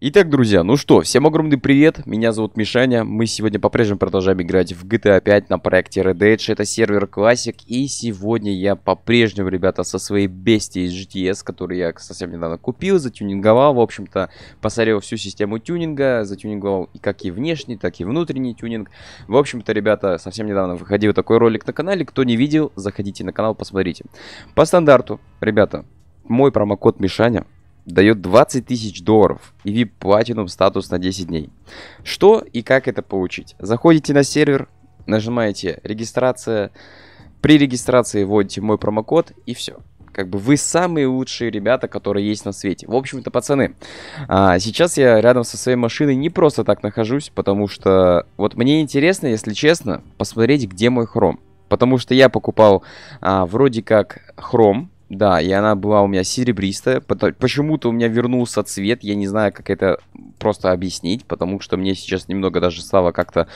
Итак, друзья, ну что, всем огромный привет, меня зовут Мишаня, мы сегодня по-прежнему продолжаем играть в GTA 5 на проекте Red Edge, это сервер Classic, и сегодня я по-прежнему, ребята, со своей бестией из GTS, которую я совсем недавно купил, затюнинговал, в общем-то, посмотрел всю систему тюнинга, затюнинговал и как и внешний, так и внутренний тюнинг. В общем-то, ребята, совсем недавно выходил такой ролик на канале, кто не видел, заходите на канал, посмотрите. По стандарту, ребята, мой промокод Мишаня дает 20 тысяч долларов и VIP Platinum статус на 10 дней. Что и как это получить? Заходите на сервер, нажимаете регистрация, при регистрации вводите мой промокод и все. Как бы вы самые лучшие ребята, которые есть на свете. В общем-то, пацаны, а, сейчас я рядом со своей машиной не просто так нахожусь, потому что вот мне интересно, если честно, посмотреть, где мой хром. Потому что я покупал а, вроде как хром, да, и она была у меня серебристая. Почему-то у меня вернулся цвет. Я не знаю, как это просто объяснить, потому что мне сейчас немного даже стало как-то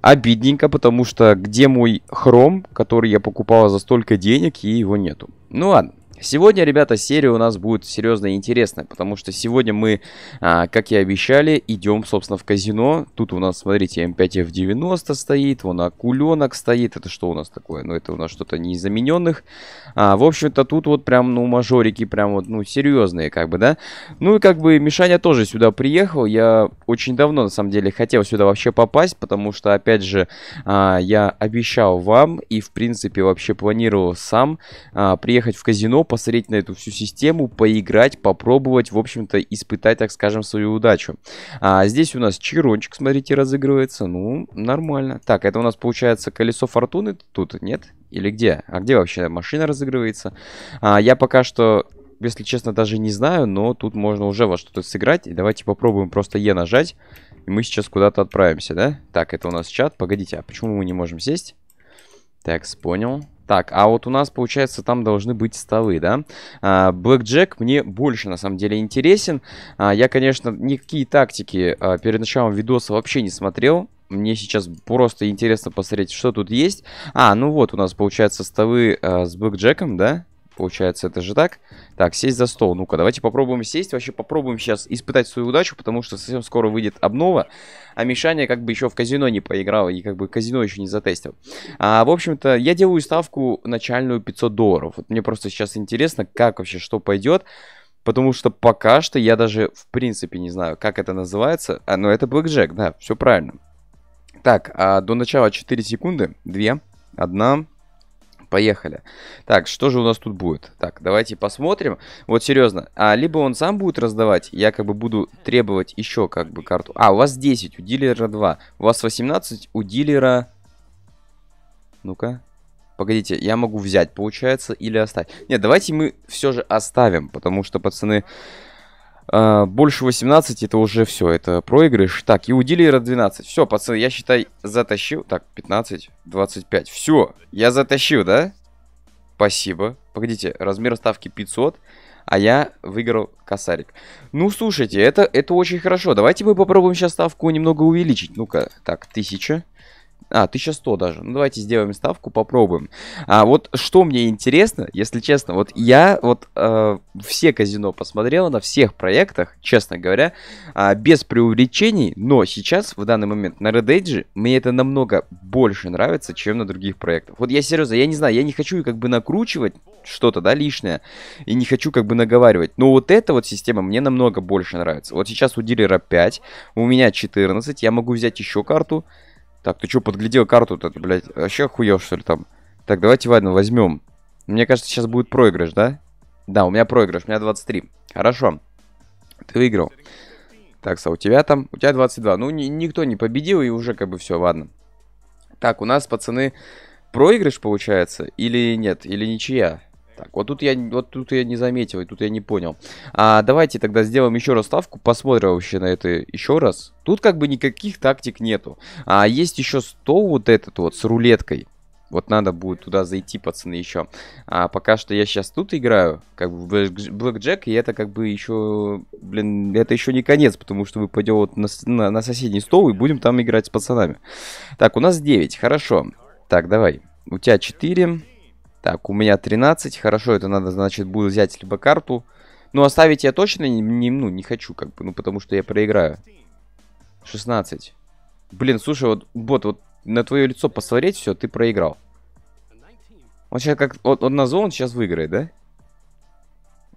обидненько, потому что где мой хром, который я покупала за столько денег, и его нету. Ну ладно. Сегодня, ребята, серия у нас будет серьезно интересная, потому что сегодня мы, а, как и обещали, идем, собственно, в казино. Тут у нас, смотрите, М5F90 стоит, вон акуленок стоит. Это что у нас такое? Ну, это у нас что-то не из замененных. А, в общем-то, тут вот прям, ну, мажорики прям вот, ну, серьезные, как бы, да? Ну, и как бы Мишаня тоже сюда приехал. Я очень давно, на самом деле, хотел сюда вообще попасть, потому что, опять же, а, я обещал вам и, в принципе, вообще планировал сам а, приехать в казино, посмотреть на эту всю систему, поиграть, попробовать, в общем-то, испытать, так скажем, свою удачу. А здесь у нас Чирончик, смотрите, разыгрывается. Ну, нормально. Так, это у нас получается колесо фортуны тут, нет? Или где? А где вообще машина разыгрывается? А, я пока что если честно, даже не знаю, но тут можно уже во что-то сыграть. И давайте попробуем просто Е нажать, и мы сейчас куда-то отправимся, да? Так, это у нас чат. Погодите, а почему мы не можем сесть? Так, понял. Так, а вот у нас, получается, там должны быть столы, да? А, Блэкджек мне больше, на самом деле, интересен. А, я, конечно, никакие тактики а, перед началом видоса вообще не смотрел. Мне сейчас просто интересно посмотреть, что тут есть. А, ну вот у нас, получается, столы с блэкджеком, Джеком, да? получается, это же так. Так, сесть за стол. Ну-ка, давайте попробуем сесть. Вообще попробуем сейчас испытать свою удачу, потому что совсем скоро выйдет обнова. А Мишаня как бы еще в казино не поиграл и как бы казино еще не затестил. А, в общем-то, я делаю ставку начальную 500 долларов. Вот мне просто сейчас интересно, как вообще, что пойдет. Потому что пока что я даже в принципе не знаю, как это называется. А, но это блэкджек, да, все правильно. Так, а, до начала 4 секунды. 2, 1, Поехали. Так, что же у нас тут будет? Так, давайте посмотрим. Вот серьезно, а либо он сам будет раздавать, я как бы буду требовать еще как бы карту. А, у вас 10, у дилера 2. У вас 18, у дилера... Ну-ка. Погодите, я могу взять, получается, или оставить. Нет, давайте мы все же оставим, потому что, пацаны... А, больше 18 это уже все, это проигрыш. Так, и у дилера 12. Все, пацаны, я считай затащил. Так, 15, 25. Все, я затащил, да? Спасибо. Погодите, размер ставки 500, а я выиграл косарик. Ну, слушайте, это, это очень хорошо. Давайте мы попробуем сейчас ставку немного увеличить. Ну-ка, так, 1000 а, 1100 даже. Ну, давайте сделаем ставку, попробуем. А вот что мне интересно, если честно, вот я вот э, все казино посмотрел на всех проектах, честно говоря, э, без преувеличений, но сейчас, в данный момент, на Red Edge мне это намного больше нравится, чем на других проектах. Вот я серьезно, я не знаю, я не хочу как бы накручивать что-то, да, лишнее, и не хочу как бы наговаривать, но вот эта вот система мне намного больше нравится. Вот сейчас у дилера 5, у меня 14, я могу взять еще карту, так, ты что, подглядел карту-то, блядь? Вообще охуел, что ли, там? Так, давайте, ладно, возьмем. Мне кажется, сейчас будет проигрыш, да? Да, у меня проигрыш, у меня 23. Хорошо. Ты выиграл. Так, а у тебя там? У тебя 22. Ну, ни, никто не победил, и уже как бы все, ладно. Так, у нас, пацаны, проигрыш получается? Или нет? Или ничья? Так, вот тут я, вот тут я не заметил, и тут я не понял. А, давайте тогда сделаем еще раз ставку, посмотрим вообще на это еще раз. Тут как бы никаких тактик нету. А есть еще стол вот этот вот с рулеткой. Вот надо будет туда зайти, пацаны, еще. А пока что я сейчас тут играю, как бы в блэкджек, и это как бы еще, блин, это еще не конец, потому что мы пойдем вот на, на, на соседний стол и будем там играть с пацанами. Так, у нас 9, хорошо. Так, давай. У тебя 4, так, у меня 13. Хорошо, это надо, значит, буду взять либо карту. Ну, оставить я точно не, не, ну, не хочу, как бы, ну, потому что я проиграю. 16. Блин, слушай, вот, бот, вот на твое лицо посмотреть, все, ты проиграл. Он сейчас как, вот он на зону сейчас выиграет, да?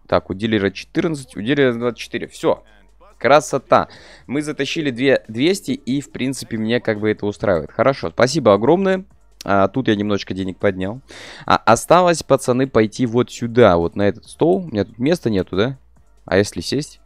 Так, у дилера 14, у дилера 24, все. Красота. Мы затащили 2 200, и, в принципе, мне как бы это устраивает. Хорошо, спасибо огромное. А, тут я немножечко денег поднял. А, осталось, пацаны, пойти вот сюда, вот на этот стол. У меня тут места нету, да? А если сесть?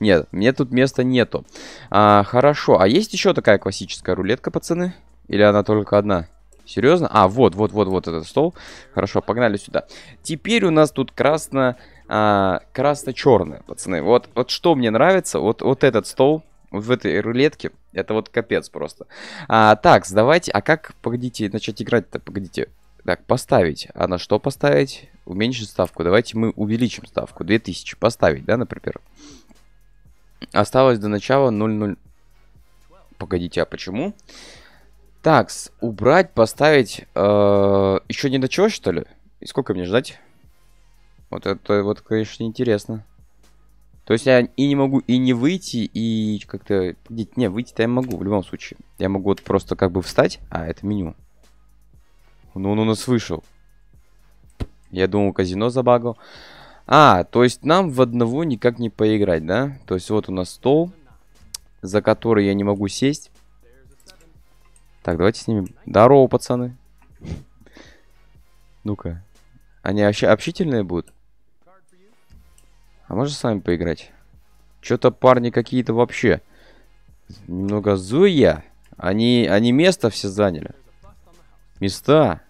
Нет, мне тут места нету. А, хорошо, а есть еще такая классическая рулетка, пацаны? Или она только одна? Серьезно? А, вот, вот, вот, вот этот стол. Хорошо, погнали сюда. Теперь у нас тут красно... А, красно-черное, пацаны. Вот, вот что мне нравится, вот, вот этот стол в этой рулетке. Это вот капец просто. А, так, давайте. А как, погодите, начать играть-то? Погодите. Так, поставить. А на что поставить? Уменьшить ставку. Давайте мы увеличим ставку. 2000 поставить, да, например? Осталось до начала 0.0. Погодите, а почему? Так, убрать, поставить. Э, еще не началось, что ли? И сколько мне ждать? Вот это вот, конечно, интересно. То есть я и не могу и не выйти, и как-то... Не, выйти-то я могу в любом случае. Я могу вот просто как бы встать. А, это меню. Ну, он у нас вышел. Я думал, казино забагал. А, то есть нам в одного никак не поиграть, да? То есть вот у нас стол, за который я не могу сесть. Так, давайте снимем. Здорово, пацаны. Ну-ка. Они вообще общительные будут? А можно с вами поиграть? Что-то парни какие-то вообще. Немного зуя. Они, они место все заняли. Места.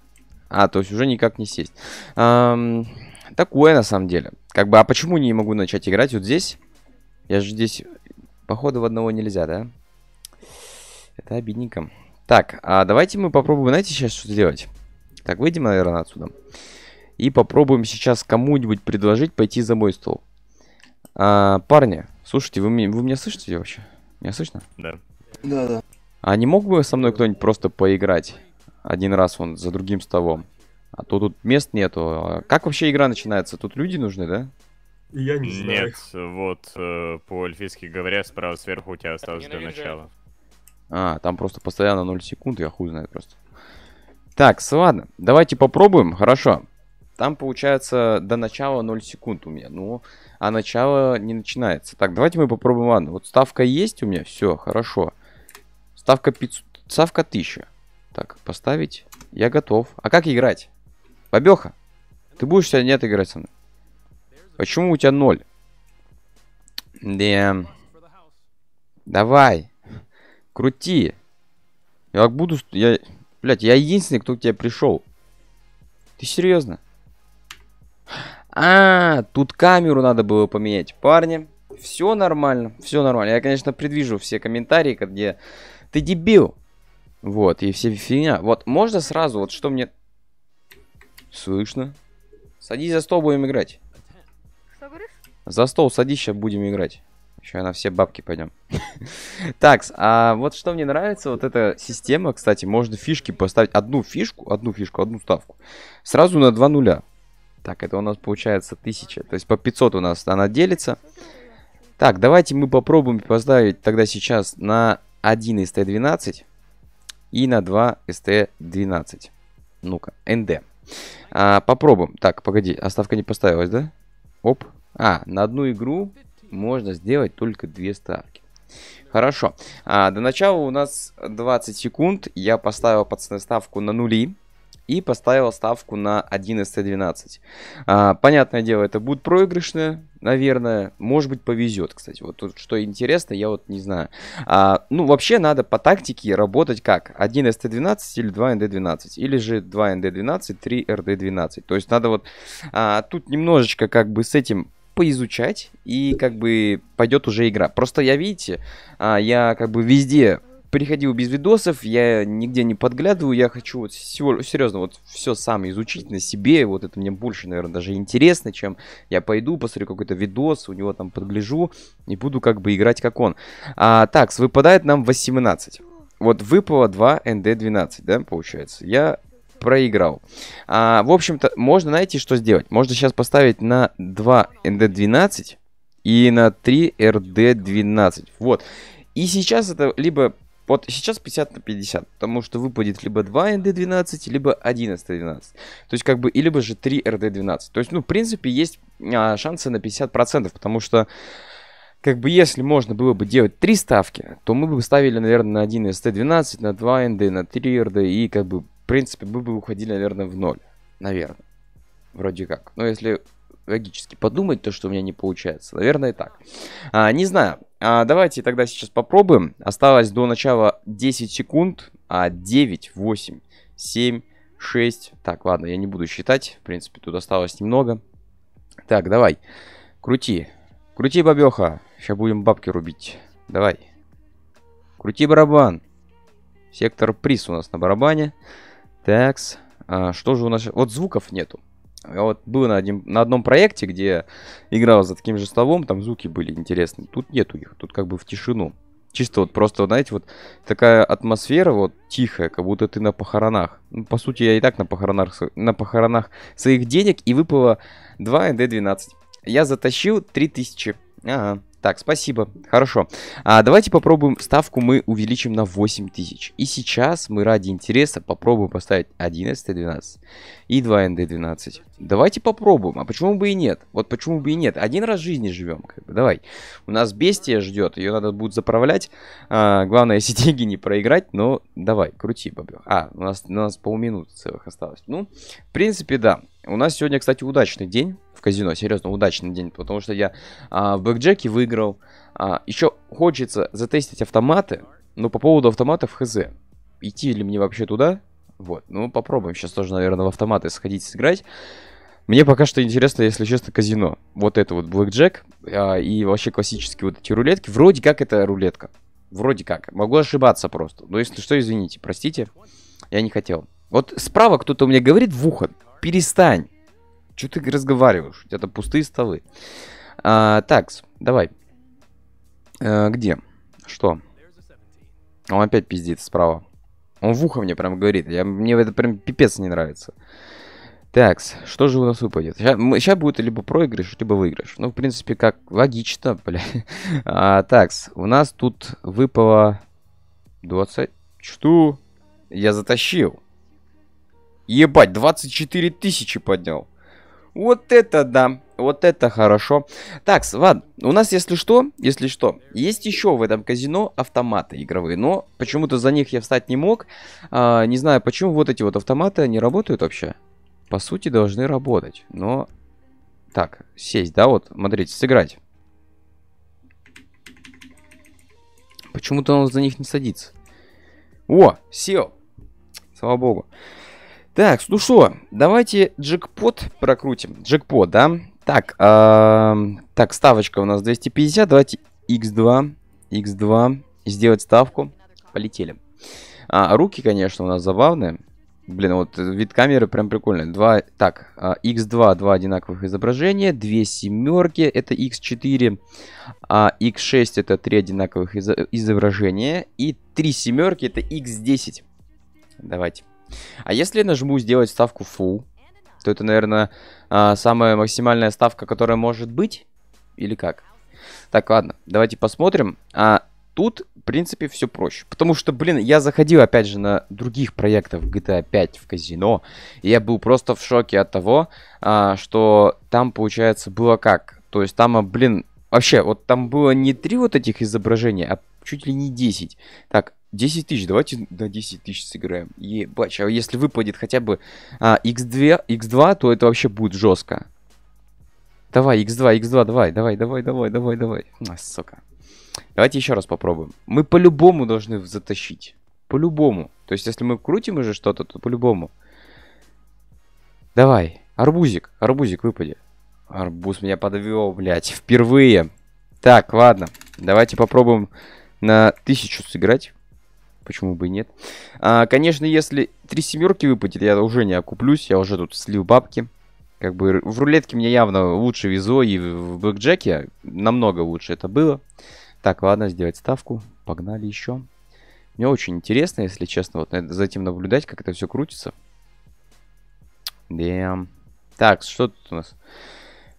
А, то есть уже никак не сесть. Эм, такое на самом деле. Как бы, а почему не могу начать играть вот здесь? Я же здесь... Походу в одного нельзя, да? Это обидненько. Так, а давайте мы попробуем, знаете, сейчас что сделать? Так, выйдем, наверное, отсюда. И попробуем сейчас кому-нибудь предложить пойти за мой стол. А, парни, слушайте, вы, меня, вы меня слышите вообще? Меня слышно? Да. Да, да. А не мог бы со мной кто-нибудь просто поиграть? Один раз вон за другим столом. А то тут мест нету. А как вообще игра начинается? Тут люди нужны, да? Я не знаю. Нет, вот э, по-эльфийски говоря, справа сверху у тебя осталось до начала. А, там просто постоянно 0 секунд, я хуй знает просто. Так, ладно, давайте попробуем, хорошо. Там получается до начала 0 секунд у меня. Ну, а начало не начинается. Так, давайте мы попробуем, ладно. Вот ставка есть у меня, все, хорошо. Ставка 500, ставка 1000. Так, поставить. Я готов. А как играть? Побеха. ты будешь сегодня нет играть со мной? Почему у тебя 0? Да. Давай. Крути. Я буду... Я... Блять, я единственный, кто к тебе пришел. Ты серьезно? А, тут камеру надо было поменять, парни. Все нормально, все нормально. Я, конечно, предвижу все комментарии, где ты дебил. Вот, и все фигня. Вот, можно сразу, вот что мне... Слышно. Садись за стол, будем играть. Что говоришь? За стол садись, сейчас будем играть. Еще на все бабки пойдем. Так, а вот что мне нравится, вот эта система, кстати, можно фишки поставить. Одну фишку, одну фишку, одну ставку. Сразу на два нуля. Так, это у нас получается 1000. То есть по 500 у нас она делится. Так, давайте мы попробуем поставить тогда сейчас на 1 ST12 и на 2 ST12. Ну-ка, ND. А, попробуем. Так, погоди, оставка не поставилась, да? Оп. А, на одну игру можно сделать только две ставки. Хорошо. А, до начала у нас 20 секунд. Я поставил, пацаны, ставку на нули и поставил ставку на 1 из 12 А, понятное дело, это будет проигрышное, наверное. Может быть, повезет, кстати. Вот тут что интересно, я вот не знаю. А, ну, вообще надо по тактике работать как? 1 st 12 или 2 nd 12 Или же 2 nd 12 3 rd 12 То есть надо вот а, тут немножечко как бы с этим поизучать и как бы пойдет уже игра. Просто я, видите, а, я как бы везде приходил без видосов, я нигде не подглядываю, я хочу вот всего, серьезно вот все сам изучить на себе, вот это мне больше, наверное, даже интересно, чем я пойду, посмотрю какой-то видос, у него там подгляжу и буду как бы играть как он. А, так, выпадает нам 18. Вот выпало 2 nd 12 да, получается. Я проиграл. А, в общем-то, можно, найти, что сделать? Можно сейчас поставить на 2 nd 12 и на 3 rd 12 Вот. И сейчас это либо вот сейчас 50 на 50, потому что выпадет либо 2 НД-12, либо 1 СТ-12. То есть как бы, и либо же 3 РД-12. То есть, ну, в принципе, есть а, шансы на 50%, потому что как бы если можно было бы делать три ставки, то мы бы ставили, наверное, на 1 ST12, на 2 ND, на 3 RD, и как бы, в принципе, мы бы уходили, наверное, в ноль. Наверное. Вроде как. Но если логически подумать, то что у меня не получается. Наверное, и так. А, не знаю. А, давайте тогда сейчас попробуем. Осталось до начала 10 секунд. А, 9, 8, 7, 6. Так, ладно, я не буду считать. В принципе, тут осталось немного. Так, давай. Крути. Крути, бабеха. Сейчас будем бабки рубить. Давай. Крути барабан. Сектор приз у нас на барабане. Такс. А, что же у нас... Вот звуков нету. Я а вот был на, один, на одном проекте, где играл за таким же столом, там звуки были интересные. Тут нету их, тут как бы в тишину. Чисто вот просто, знаете, вот такая атмосфера вот тихая, как будто ты на похоронах. Ну, по сути, я и так на похоронах, на похоронах своих денег и выпало 2 НД-12. Я затащил 3000. Ага. Так, спасибо. Хорошо. А, давайте попробуем. Ставку мы увеличим на 8000. И сейчас мы ради интереса попробуем поставить 1 СТ-12 и 2 НД-12. Давайте попробуем. А почему бы и нет? Вот почему бы и нет? Один раз в жизни живем. Как бы. Давай. У нас бестия ждет. Ее надо будет заправлять. А, главное, если деньги не проиграть. Но давай, крути, бабё. А, у нас, у нас полминуты целых осталось. Ну, в принципе, да. У нас сегодня, кстати, удачный день в казино, серьезно, удачный день, потому что я а, в бэкджеке выиграл. А, еще хочется затестить автоматы, но по поводу автоматов хз. Идти ли мне вообще туда? Вот, ну попробуем сейчас тоже, наверное, в автоматы сходить сыграть. Мне пока что интересно, если честно, казино. Вот это вот блэкджек а, и вообще классические вот эти рулетки. Вроде как это рулетка. Вроде как. Могу ошибаться просто. Но если что, извините, простите. Я не хотел. Вот справа кто-то мне говорит в ухо перестань. Че ты разговариваешь? У тебя там пустые столы. А, такс, давай. А, где? Что? Он опять пиздит справа. Он в ухо мне прям говорит. Я, мне это прям пипец не нравится. Такс, что же у нас выпадет? Сейчас, сейчас будет либо проигрыш, либо выигрыш. Ну, в принципе, как логично, бля. А, такс, у нас тут выпало 20. Что? Я затащил. Ебать, 24 тысячи поднял. Вот это да, вот это хорошо. Так, ладно, у нас, если что, если что, есть еще в этом казино автоматы игровые, но почему-то за них я встать не мог. А, не знаю, почему вот эти вот автоматы не работают вообще. По сути, должны работать, но... Так, сесть, да, вот, смотрите, сыграть. Почему-то он за них не садится. О, сел. Слава богу. Так, ну что, давайте джекпот прокрутим. Джекпот, да? Так, э, так, ставочка у нас 250. Давайте x2, x2. Сделать ставку. Полетели. А, руки, конечно, у нас забавные. Блин, вот вид камеры прям прикольный. Два, так, x2, а, два одинаковых изображения, две семерки, это x4, а x6 это три одинаковых изображения, и три семерки это x10. Давайте. А если я нажму сделать ставку full, то это, наверное, а, самая максимальная ставка, которая может быть? Или как? Так, ладно, давайте посмотрим. А тут, в принципе, все проще. Потому что, блин, я заходил, опять же, на других проектов GTA 5 в казино, и я был просто в шоке от того, а, что там, получается, было как. То есть там, а, блин, вообще, вот там было не три вот этих изображения, а чуть ли не 10. Так, 10 тысяч, давайте на 10 тысяч сыграем. Ебать, а если выпадет хотя бы а, x2, x2, то это вообще будет жестко. Давай, x2, x2, давай, давай, давай, давай, давай, давай. А, сука. Давайте еще раз попробуем. Мы по-любому должны затащить. По-любому. То есть, если мы крутим уже что-то, то, то по-любому. Давай. Арбузик, арбузик, выпади. Арбуз меня подвел, блядь, впервые. Так, ладно. Давайте попробуем на тысячу сыграть почему бы и нет. А, конечно, если три семерки выпадет, я уже не окуплюсь, я уже тут слил бабки. Как бы в рулетке мне явно лучше везло, и в блэкджеке намного лучше это было. Так, ладно, сделать ставку. Погнали еще. Мне очень интересно, если честно, вот за этим наблюдать, как это все крутится. Дэм. Так, что тут у нас?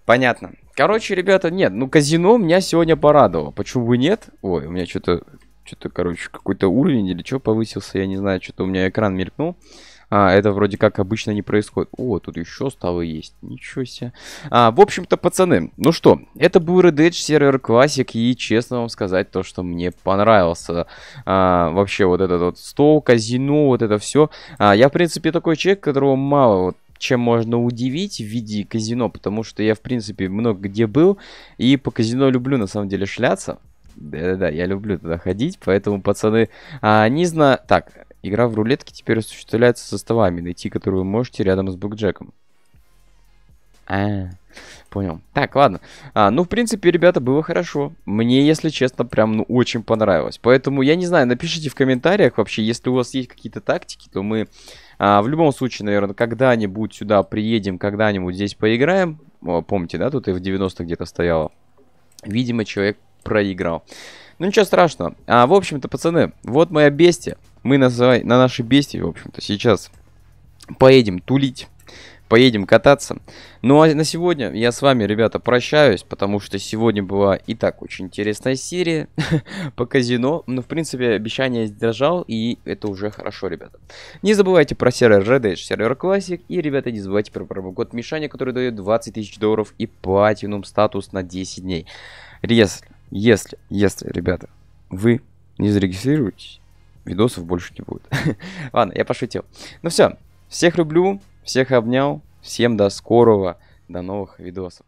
Понятно. Короче, ребята, нет, ну казино меня сегодня порадовало. Почему бы нет? Ой, у меня что-то что-то, короче, какой-то уровень или что повысился, я не знаю, что-то у меня экран мелькнул. А, это вроде как обычно не происходит. О, тут еще столы есть. Ничего себе. А, в общем-то, пацаны, ну что, это был Red Edge сервер Classic, и честно вам сказать, то, что мне понравился. А, вообще, вот этот вот стол, казино, вот это все. А, я, в принципе, такой человек, которого мало вот чем можно удивить в виде казино, потому что я, в принципе, много где был, и по казино люблю, на самом деле, шляться. Да-да-да, я люблю туда ходить, поэтому, пацаны, а, знаю, Так, игра в рулетке теперь осуществляется со составами, найти которую вы можете рядом с Блэкджеком. а, понял. Так, ладно. А, ну, в принципе, ребята, было хорошо. Мне, если честно, прям, ну, очень понравилось. Поэтому, я не знаю, напишите в комментариях вообще, если у вас есть какие-то тактики, то мы а, в любом случае, наверное, когда-нибудь сюда приедем, когда-нибудь здесь поиграем. О, помните, да, тут и в 90 где-то стояло. Видимо, человек проиграл. Ну ничего страшного. А, в общем-то, пацаны, вот моя бестия. Мы называй на нашей бестии, в общем-то, сейчас поедем тулить. Поедем кататься. Ну а на сегодня я с вами, ребята, прощаюсь, потому что сегодня была и так очень интересная серия по казино. Но, ну, в принципе, обещание сдержал, и это уже хорошо, ребята. Не забывайте про сервер Red Edge, сервер Classic. И, ребята, не забывайте про промокод Мишаня, который дает 20 тысяч долларов и платинум статус на 10 дней. Если если, если, ребята, вы не зарегистрируетесь, видосов больше не будет. Ладно, я пошутил. Ну все, всех люблю, всех обнял, всем до скорого, до новых видосов.